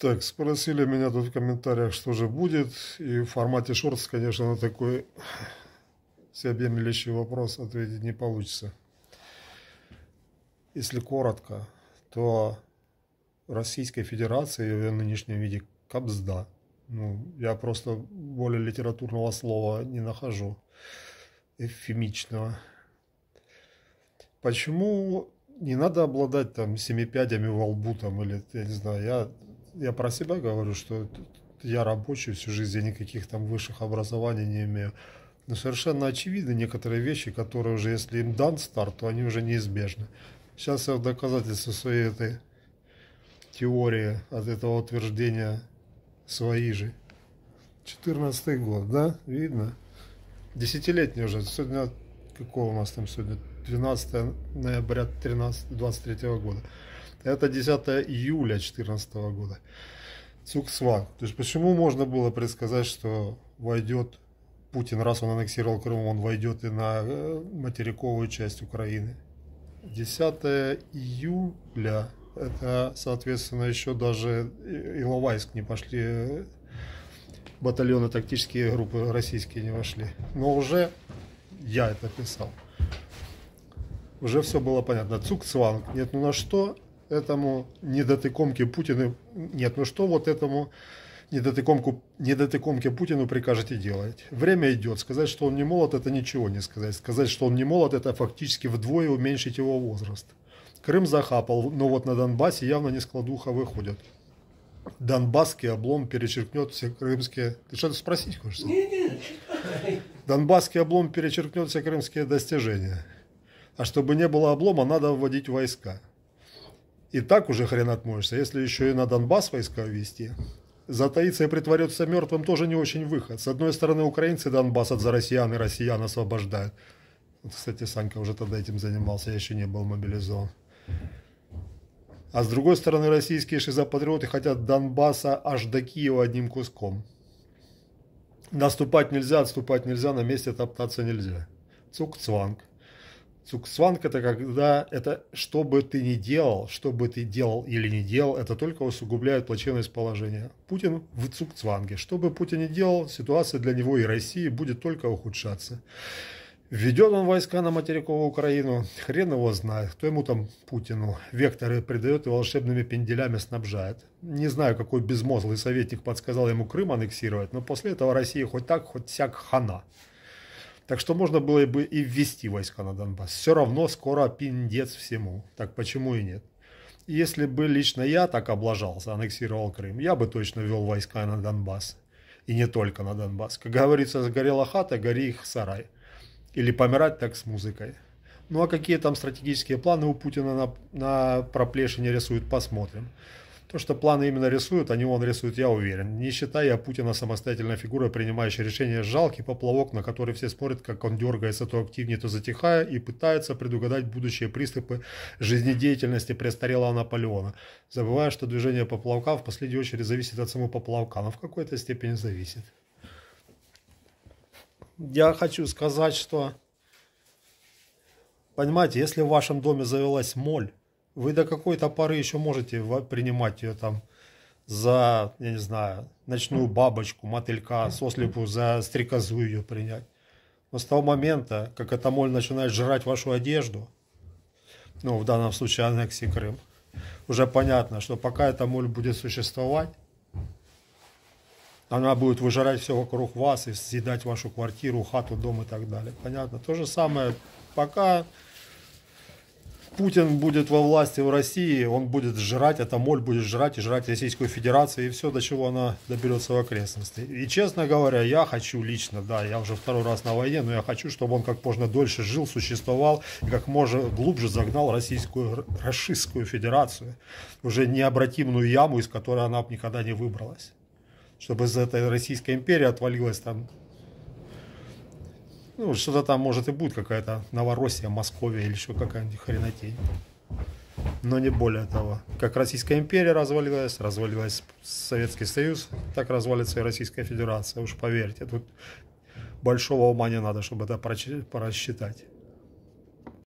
Так, спросили меня тут в комментариях, что же будет. И в формате шортс, конечно, на такой всеобъемлющий вопрос ответить не получится. Если коротко, то Российской Федерации в ее нынешнем виде капзда. Ну, я просто более литературного слова не нахожу, эфемичного. Почему не надо обладать там семипядями во лбу там или, я не знаю, я я про себя говорю, что я рабочий всю жизнь, я никаких там высших образований не имею. Но совершенно очевидны некоторые вещи, которые уже, если им дан старт, то они уже неизбежны. Сейчас я в доказательство своей этой теории от этого утверждения свои же. 14 год, да? Видно? Десятилетний уже. Сегодня, какого у нас там сегодня? 12 ноября 13, 23 года. Это 10 июля 2014 года. Цуксван. То есть почему можно было предсказать, что войдет Путин, раз он аннексировал Крым, он войдет и на э, материковую часть Украины. 10 июля, это, соответственно, еще даже Иловайск не пошли, э, батальоны тактические группы российские не вошли. Но уже я это писал. Уже все было понятно. цук Нет, ну на что этому недотыкомке Путину, нет, ну что вот этому недотыкомку, недотыкомке Путину прикажете делать? Время идет. Сказать, что он не молод, это ничего не сказать. Сказать, что он не молод, это фактически вдвое уменьшить его возраст. Крым захапал, но вот на Донбассе явно не складуха выходят. Донбасский облом перечеркнет все крымские... Ты что-то спросить хочешь? Нет, нет. Донбасский облом перечеркнет все крымские достижения. А чтобы не было облома, надо вводить войска. И так уже хрен отмоешься. Если еще и на Донбасс войска ввести, затаиться и притвориться мертвым тоже не очень выход. С одной стороны, украинцы Донбасс от за россиян и россиян освобождают. Вот, кстати, Санька уже тогда этим занимался, я еще не был мобилизован. А с другой стороны, российские шизопатриоты хотят Донбасса аж до Киева одним куском. Наступать нельзя, отступать нельзя, на месте топтаться нельзя. Цук-цванг. Цуксванг это когда это что бы ты ни делал, что бы ты делал или не делал, это только усугубляет плачевность положения. Путин в Цукцванге. Что бы Путин ни делал, ситуация для него и России будет только ухудшаться. Ведет он войска на материковую Украину, хрен его знает, кто ему там, Путину, векторы придает и волшебными пенделями снабжает. Не знаю, какой безмозглый советник подсказал ему Крым аннексировать, но после этого России хоть так, хоть всяк хана. Так что можно было бы и ввести войска на Донбасс. Все равно скоро пиндец всему. Так почему и нет? Если бы лично я так облажался, аннексировал Крым, я бы точно ввел войска на Донбасс. И не только на Донбасс. Как говорится, сгорела хата, гори их сарай. Или помирать так с музыкой. Ну а какие там стратегические планы у Путина на, на проплешине рисуют, посмотрим. То, что планы именно рисуют, а не он рисует, я уверен. Не считая Путина самостоятельной фигурой, принимающей решения, жалкий поплавок, на который все смотрят, как он дергается то активнее, то затихая, и пытается предугадать будущие приступы жизнедеятельности престарелого Наполеона, забывая, что движение поплавка в последнюю очередь зависит от самого поплавка, но в какой-то степени зависит. Я хочу сказать, что, понимаете, если в вашем доме завелась моль, вы до какой-то поры еще можете принимать ее там за, я не знаю, ночную бабочку, мотылька, сослепу за стрекозу ее принять. Но с того момента, как эта моль начинает жрать вашу одежду, ну, в данном случае аннексии Крым, уже понятно, что пока эта моль будет существовать, она будет выжирать все вокруг вас и съедать вашу квартиру, хату, дом и так далее. Понятно? То же самое, пока Путин будет во власти в России, он будет жрать, эта моль будет жрать и жрать Российскую Федерацию и все, до чего она доберется в окрестности. И честно говоря, я хочу лично, да, я уже второй раз на войне, но я хочу, чтобы он как можно дольше жил, существовал и как можно глубже загнал Российскую, Российскую Федерацию, уже необратимую яму, из которой она никогда не выбралась чтобы из этой Российской империи отвалилась там ну, что-то там, может, и будет какая-то Новороссия, Московия или еще какая-нибудь хренотень. Но не более того. Как Российская империя развалилась, развалилась Советский Союз, так развалится и Российская Федерация. Уж поверьте, тут большого ума не надо, чтобы это просчитать.